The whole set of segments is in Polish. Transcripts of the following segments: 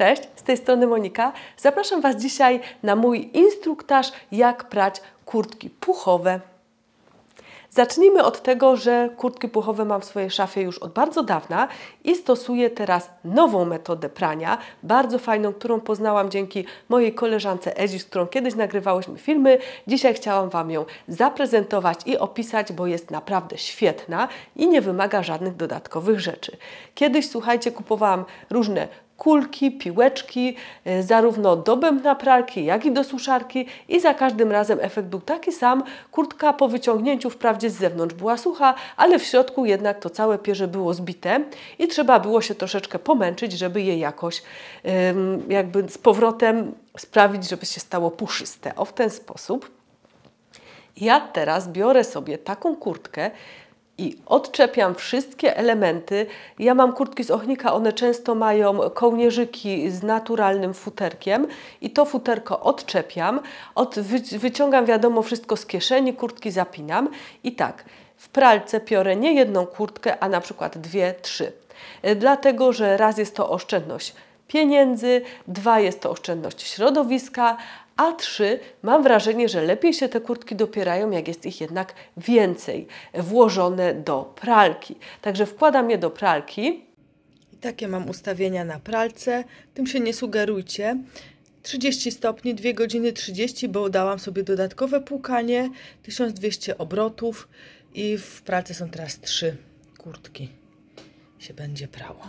Cześć, z tej strony Monika. Zapraszam Was dzisiaj na mój instruktaż, jak prać kurtki puchowe. Zacznijmy od tego, że kurtki puchowe mam w swojej szafie już od bardzo dawna i stosuję teraz nową metodę prania, bardzo fajną, którą poznałam dzięki mojej koleżance Edzi, z którą kiedyś nagrywałyśmy filmy. Dzisiaj chciałam Wam ją zaprezentować i opisać, bo jest naprawdę świetna i nie wymaga żadnych dodatkowych rzeczy. Kiedyś, słuchajcie, kupowałam różne kulki, piłeczki, y, zarówno do bębna pralki, jak i do suszarki i za każdym razem efekt był taki sam. Kurtka po wyciągnięciu wprawdzie z zewnątrz była sucha, ale w środku jednak to całe pierze było zbite i trzeba było się troszeczkę pomęczyć, żeby je jakoś jakby z powrotem sprawić, żeby się stało puszyste. O w ten sposób. Ja teraz biorę sobie taką kurtkę, i odczepiam wszystkie elementy. Ja mam kurtki z ochnika, one często mają kołnierzyki z naturalnym futerkiem i to futerko odczepiam, od, wyciągam wiadomo wszystko z kieszeni, kurtki zapinam i tak w pralce piorę nie jedną kurtkę, a na przykład dwie, trzy. E, dlatego, że raz jest to oszczędność pieniędzy, dwa jest to oszczędność środowiska, a trzy mam wrażenie, że lepiej się te kurtki dopierają, jak jest ich jednak więcej włożone do pralki. Także wkładam je do pralki. I takie mam ustawienia na pralce, tym się nie sugerujcie. 30 stopni, 2 godziny 30, bo dałam sobie dodatkowe płukanie, 1200 obrotów i w pracy są teraz trzy kurtki. Się będzie prało.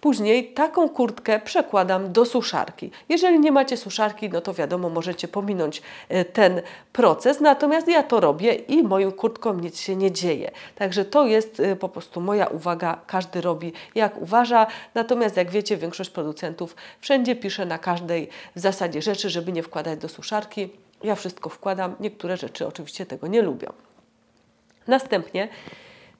Później taką kurtkę przekładam do suszarki. Jeżeli nie macie suszarki, no to wiadomo, możecie pominąć e, ten proces, natomiast ja to robię i moją kurtką nic się nie dzieje. Także to jest e, po prostu moja uwaga, każdy robi jak uważa, natomiast jak wiecie, większość producentów wszędzie pisze na każdej w zasadzie rzeczy, żeby nie wkładać do suszarki. Ja wszystko wkładam, niektóre rzeczy oczywiście tego nie lubią. Następnie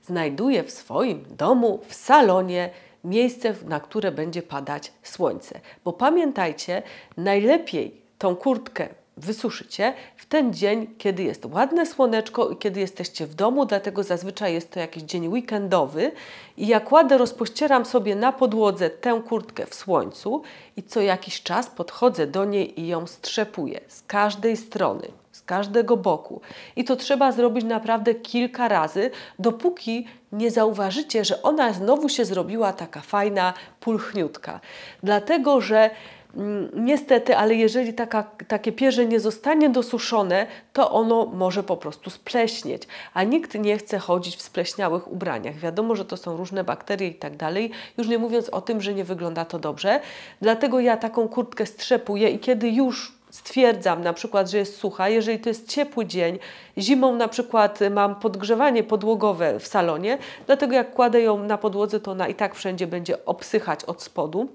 znajduję w swoim domu, w salonie, miejsce, na które będzie padać słońce. Bo pamiętajcie, najlepiej tą kurtkę wysuszycie w ten dzień, kiedy jest ładne słoneczko i kiedy jesteście w domu, dlatego zazwyczaj jest to jakiś dzień weekendowy i ja kładę, rozpościeram sobie na podłodze tę kurtkę w słońcu i co jakiś czas podchodzę do niej i ją strzepuję z każdej strony z każdego boku. I to trzeba zrobić naprawdę kilka razy, dopóki nie zauważycie, że ona znowu się zrobiła taka fajna, pulchniutka. Dlatego, że mm, niestety, ale jeżeli taka, takie pierze nie zostanie dosuszone, to ono może po prostu spleśnieć, a nikt nie chce chodzić w spleśniałych ubraniach. Wiadomo, że to są różne bakterie i tak dalej, już nie mówiąc o tym, że nie wygląda to dobrze. Dlatego ja taką kurtkę strzepuję i kiedy już stwierdzam na przykład, że jest sucha, jeżeli to jest ciepły dzień, zimą na przykład mam podgrzewanie podłogowe w salonie, dlatego jak kładę ją na podłodze, to ona i tak wszędzie będzie obsychać od spodu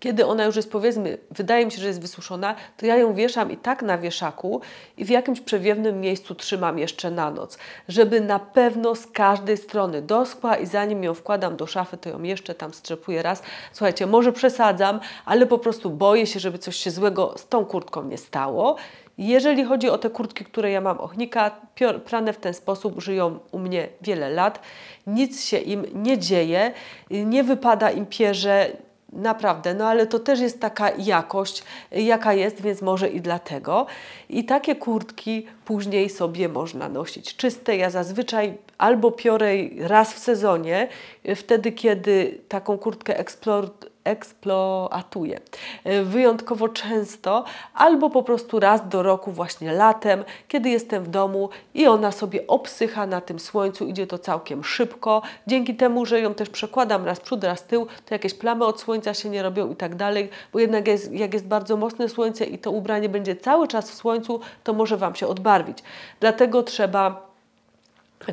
kiedy ona już jest, powiedzmy, wydaje mi się, że jest wysuszona, to ja ją wieszam i tak na wieszaku i w jakimś przewiewnym miejscu trzymam jeszcze na noc, żeby na pewno z każdej strony doskła i zanim ją wkładam do szafy, to ją jeszcze tam strzepuję raz. Słuchajcie, może przesadzam, ale po prostu boję się, żeby coś się złego z tą kurtką nie stało. Jeżeli chodzi o te kurtki, które ja mam ochnika, prane w ten sposób żyją u mnie wiele lat. Nic się im nie dzieje, nie wypada im pierze, Naprawdę, no ale to też jest taka jakość, jaka jest, więc może i dlatego. I takie kurtki później sobie można nosić. Czyste ja zazwyczaj albo piorę raz w sezonie, wtedy kiedy taką kurtkę eksplor eksploatuje. E, wyjątkowo często albo po prostu raz do roku właśnie latem, kiedy jestem w domu i ona sobie obsycha na tym słońcu, idzie to całkiem szybko. Dzięki temu, że ją też przekładam raz przód, raz tył, to jakieś plamy od słońca się nie robią i tak dalej, bo jednak jest, jak jest bardzo mocne słońce i to ubranie będzie cały czas w słońcu, to może Wam się odbarwić. Dlatego trzeba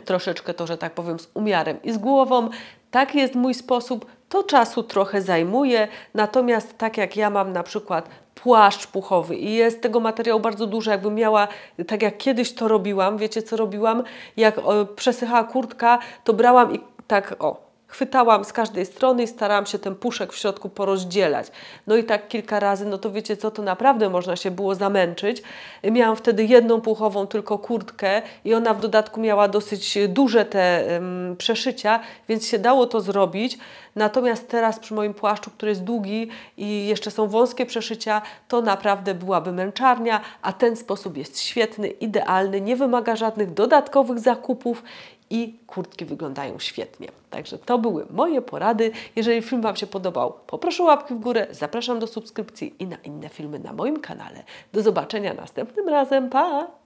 troszeczkę to, że tak powiem, z umiarem i z głową. Taki jest mój sposób. To czasu trochę zajmuje, natomiast tak jak ja mam na przykład płaszcz puchowy i jest tego materiału bardzo dużo, jakbym miała, tak jak kiedyś to robiłam, wiecie co robiłam? Jak e, przesychała kurtka, to brałam i tak o, chwytałam z każdej strony i starałam się ten puszek w środku porozdzielać. No i tak kilka razy, no to wiecie co, to naprawdę można się było zamęczyć. Miałam wtedy jedną puchową tylko kurtkę i ona w dodatku miała dosyć duże te um, przeszycia, więc się dało to zrobić. Natomiast teraz przy moim płaszczu, który jest długi i jeszcze są wąskie przeszycia, to naprawdę byłaby męczarnia, a ten sposób jest świetny, idealny, nie wymaga żadnych dodatkowych zakupów i kurtki wyglądają świetnie. Także to były moje porady. Jeżeli film Wam się podobał, poproszę łapki w górę, zapraszam do subskrypcji i na inne filmy na moim kanale. Do zobaczenia następnym razem. Pa!